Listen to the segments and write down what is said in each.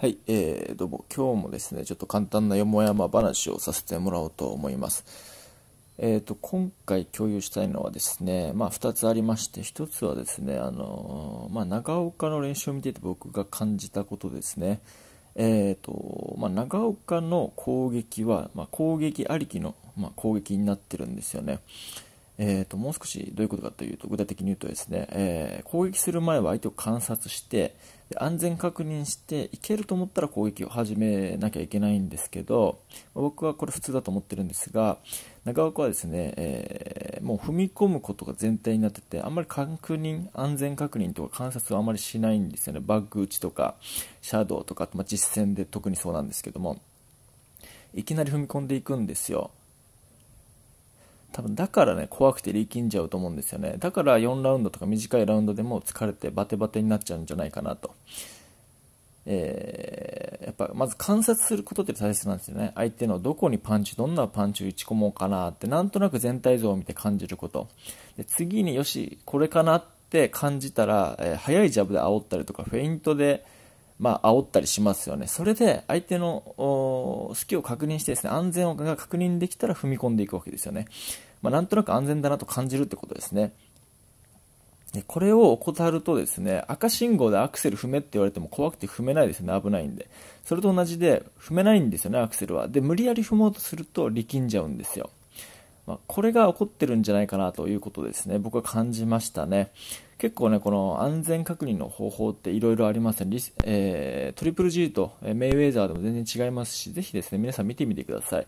はい、えー、どうも、今日もですね、ちょっと簡単なよもやま話をさせてもらおうと思います。えーと、今回共有したいのはですね、まあ、2つありまして、1つはですね、あのまあ、長岡の練習を見てて僕が感じたことですね。えーとまあ、長岡の攻撃は、まあ、攻撃ありきの、ま攻撃になってるんですよね。えーと、もう少しどういうことかというと具体的に言うとですね、えー、攻撃する前は相手を観察して安全確認していけると思ったら攻撃を始めなきゃいけないんですけど僕はこれ普通だと思ってるんですが長岡はですね、えー、もう踏み込むことが前提になっててあんまり確認安全確認とか観察をあまりしないんですよねバッグ打ちとかシャドウとか、まあ、実戦で特にそうなんですけどもいきなり踏み込んでいくんですよ多分だからね、怖くて力んじゃうと思うんですよね。だから4ラウンドとか短いラウンドでも疲れてバテバテになっちゃうんじゃないかなと。えー、やっぱまず観察することって大切なんですよね。相手のどこにパンチ、どんなパンチを打ち込もうかなって、なんとなく全体像を見て感じること。で次によし、これかなって感じたら、えー、早いジャブで煽ったりとか、フェイントで、まあ、煽ったりしますよね。それで、相手の隙を確認してですね、安全が確認できたら踏み込んでいくわけですよね。まあ、なんとなく安全だなと感じるってことですね。でこれを怠るとですね赤信号でアクセル踏めって言われても怖くて踏めないですよね危ないんでそれと同じで踏めないんですよねアクセルはで無理やり踏もうとすると力んじゃうんですよまあ、これが起こってるんじゃないかなということですね僕は感じましたね結構ねこの安全確認の方法っていろいろありますねえー、トリプル G とメイウェザーでも全然違いますしぜひですね皆さん見てみてください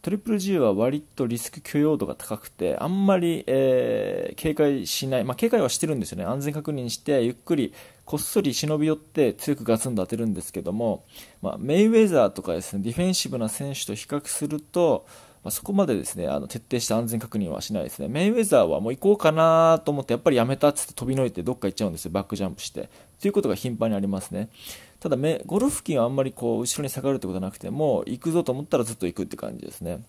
トリプル G は割とリスク許容度が高くて、あんまり、えー、警戒しない、まあ、警戒はしてるんですよね、安全確認して、ゆっくり、こっそり忍び寄って、強くガツンと当てるんですけども、まあ、メイウェザーとかですね、ディフェンシブな選手と比較すると、まそこまでですね、あの徹底した安全確認はしないですね。メインウェザーはもう行こうかなと思って、やっぱりやめたっつって飛びのいてどっか行っちゃうんですよ、バックジャンプして。ということが頻繁にありますね。ただ、ゴルフ付はあんまりこう後ろに下がるってことはなくても、行くぞと思ったらずっと行くって感じですね。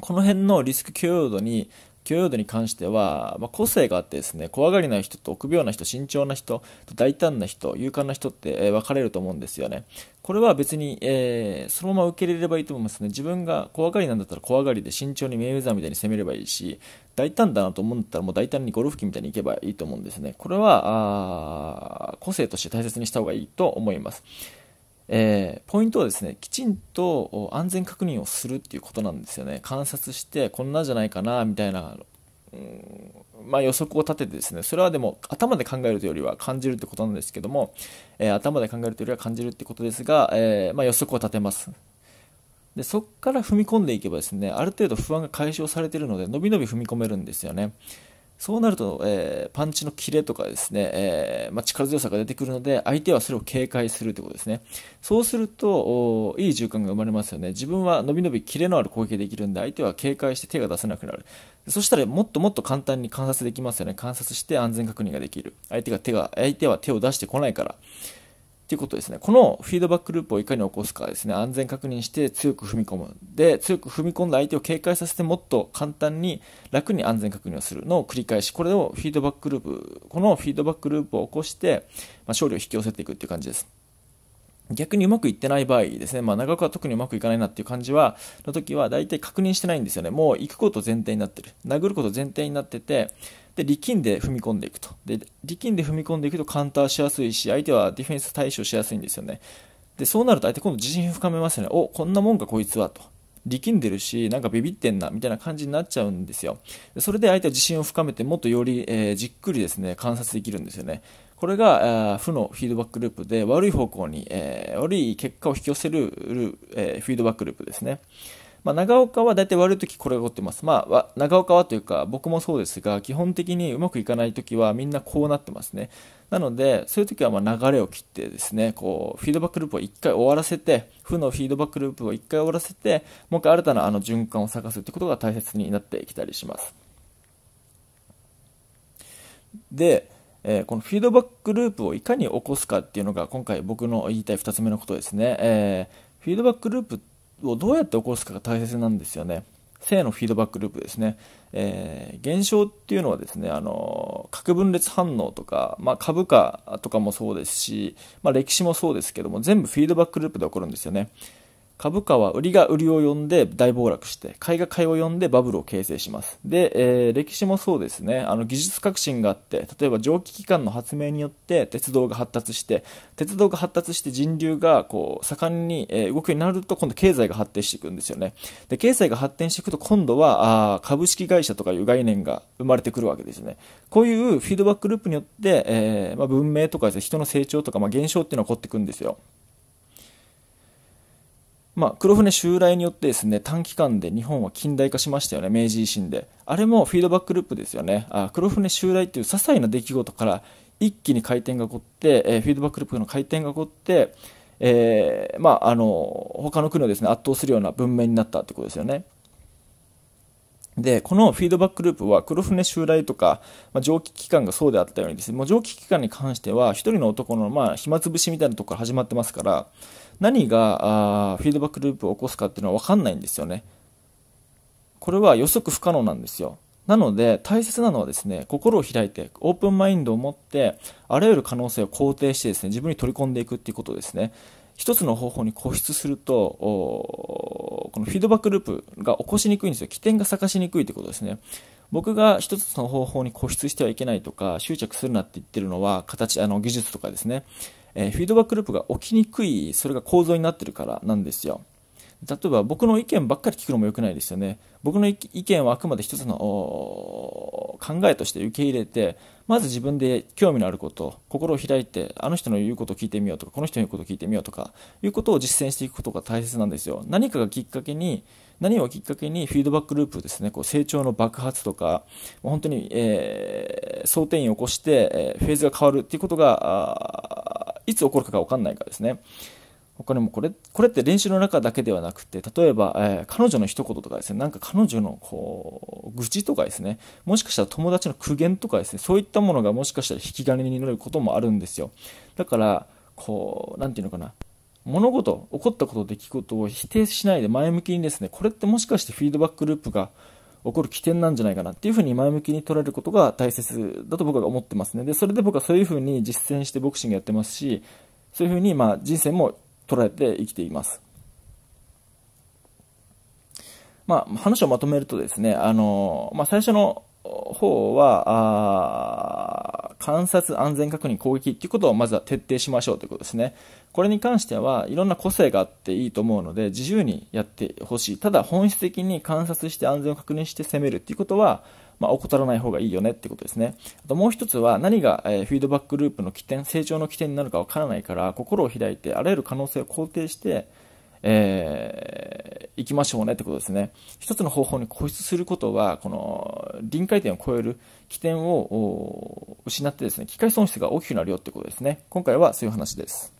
この辺のリスク許容度に許容度に関しては、まあ、個性があってですね怖がりな人と臆病な人慎重な人と大胆な人勇敢な人って、え分かれると思うんですよねこれは別に、えー、そのまま受け入れればいいと思いますね自分が怖がりなんだったら怖がりで慎重にメイウェザーみたいに攻めればいいし大胆だなと思うんだったらもう大胆にゴルフ機みたいに行けばいいと思うんですねこれは個性として大切にした方がいいと思いますえー、ポイントはですねきちんと安全確認をするっていうことなんですよね観察してこんなんじゃないかなみたいな、うん、まあ、予測を立ててですねそれはでも頭で考えるというよりは感じるってことなんですけども、えー、頭で考えるというよりは感じるってことですが、えー、まあ、予測を立てますでそこから踏み込んでいけばですねある程度不安が解消されているのでのびのび踏み込めるんですよねそうなると、えー、パンチのキレとかですね、えー、まあ、力強さが出てくるので相手はそれを警戒するということですねそうするといい循環が生まれますよね自分は伸び伸びキレのある攻撃ができるんで相手は警戒して手が出せなくなるそしたらもっともっと簡単に観察できますよね観察して安全確認ができる相手が手が相手は手を出してこないからっていうことですね。このフィードバックループをいかに起こすかですね、安全確認して強く踏み込む。で、強く踏み込んだ相手を警戒させてもっと簡単に楽に安全確認をするのを繰り返し、これをフィードバックループ、このフィードバックループを起こして、まあ、勝利を引き寄せていくっていう感じです。逆にうまくいってない場合ですね、まあ、長岡は特にうまくいかないなっていう感じは、の時は大体確認してないんですよね。もう行くこと前提になってる。殴ること前提になってて、で、力んで踏み込んでいくと。で、力んで踏み込んでいくとカウンターしやすいし、相手はディフェンス対処しやすいんですよね。で、そうなると相手今度自信深めますよね。お、こんなもんかこいつはと。力んでるしなんかビビってんなみたいな感じになっちゃうんですよそれで相手は自信を深めてもっとより、えー、じっくりですね観察できるんですよねこれが負のフィードバックループで悪い方向に、えー、悪い結果を引き寄せる、えー、フィードバックループですねまあ、長岡は大体悪い時れがってます。まあ、長岡はというか、僕もそうですが、基本的にうまくいかない時はみんなこうなってますね。なので、そういう時はま流れを切ってですね、こう、フィードバックループを1回終わらせて、負のフィードバックループを1回終わらせて、もう一回新たなあの循環を探すってことが大切になってきたりします。で、えー、このフィードバックループをいかに起こすかっていうのが今回僕の言いたい2つ目のことですね。えーフィードバックループっをどうやって起こすかが大切なんですよね。性のフィードバックループですね。えー、現象っていうのはですね、あの、核分裂反応とか、まあ、株価とかもそうですし、まあ、歴史もそうですけども、全部フィードバックループで起こるんですよね。株価は売りが売りを呼んで大暴落して、買いが買いを呼んでバブルを形成します。で、えー、歴史もそうですね、あの技術革新があって、例えば蒸気機関の発明によって鉄道が発達して、鉄道が発達して人流がこう盛んに動くようになると、今度経済が発展していくんですよね。で、経済が発展していくと、今度はあ株式会社とかいう概念が生まれてくるわけですね。こういうフィードバックループによって、えー、まあ、文明とかですね、人の成長とか、まあ、現象っていうのは起こってくんですよ。まあ、黒船襲来によってですね、短期間で日本は近代化しましたよね、明治維新で。あれもフィードバックループですよね。あ黒船襲来っていう些細な出来事から一気に回転が起こって、えー、フィードバックループの回転が起こって、えー、まあ、あの、他の国をですね、圧倒するような文明になったってことですよね。で、このフィードバックループは黒船襲来とか、まあ、蒸気機関がそうであったようにですね、もう蒸気機関に関しては、一人の男の、まあ、暇つぶしみたいなところから始まってますから、何があフィードバックループを起こすかっていうのは分かんないんですよね。これは予測不可能なんですよ。なので、大切なのはですね、心を開いて、オープンマインドを持って、あらゆる可能性を肯定してですね、自分に取り込んでいくっていうことですね。一つの方法に固執すると、このフィードバックループが起こしにくいんですよ。起点が探しにくいってことですね。僕が一つの方法に固執してはいけないとか、執着するなって言ってるのは、形、あの、技術とかですね。えー、フィードバックループが起きにくい、それが構造になってるからなんですよ。例えば僕の意見ばっかり聞くのも良くないですよね。僕の意見はあくまで一つの考えとして受け入れて、まず自分で興味のあること、心を開いて、あの人の言うことを聞いてみようとか、この人の言うことを聞いてみようとか、いうことを実践していくことが大切なんですよ。何かがきっかけに、何をきっかけにフィードバックループですね、こう成長の爆発とか、本当に、えー、想定員を起こして、えー、フェーズが変わるっていうことが、いつ起こるかが分かんないからですね。他にもこれこれって練習の中だけではなくて例えば、えー、彼女の一言とかですねなんか彼女のこう愚痴とかですねもしかしたら友達の苦言とかですねそういったものがもしかしたら引き金になることもあるんですよだからこう何て言うのかな物事起こったこと出来事を否定しないで前向きにですねこれってもしかしてフィードバックループが起こる起点なんじゃないかなっていうふうに前向きに捉えることが大切だと僕は思ってますねでそれで僕はそういうふうに実践してボクシングやってますしそういうふうにまあ人生も捉えて生きています。まあ、話をまとめるとですね、あの、まあ、最初の方は、観察、安全確認、攻撃っていうことをまずは徹底しましょうということですね。これに関してはいろんな個性があっていいと思うので自由にやってほしい。ただ本質的に観察して安全を確認して攻めるっていうことはまあ、怠らない方がいいよねってことですね。あともう一つは何が、えフィードバックループの起点、成長の起点になるかわからないから心を開いてあらゆる可能性を肯定して、えー、行きましょうねってことですね。一つの方法に固執することは、この臨界点を超える起点を失ってですね、機械損失が大きくなるよってことですね。今回はそういう話です。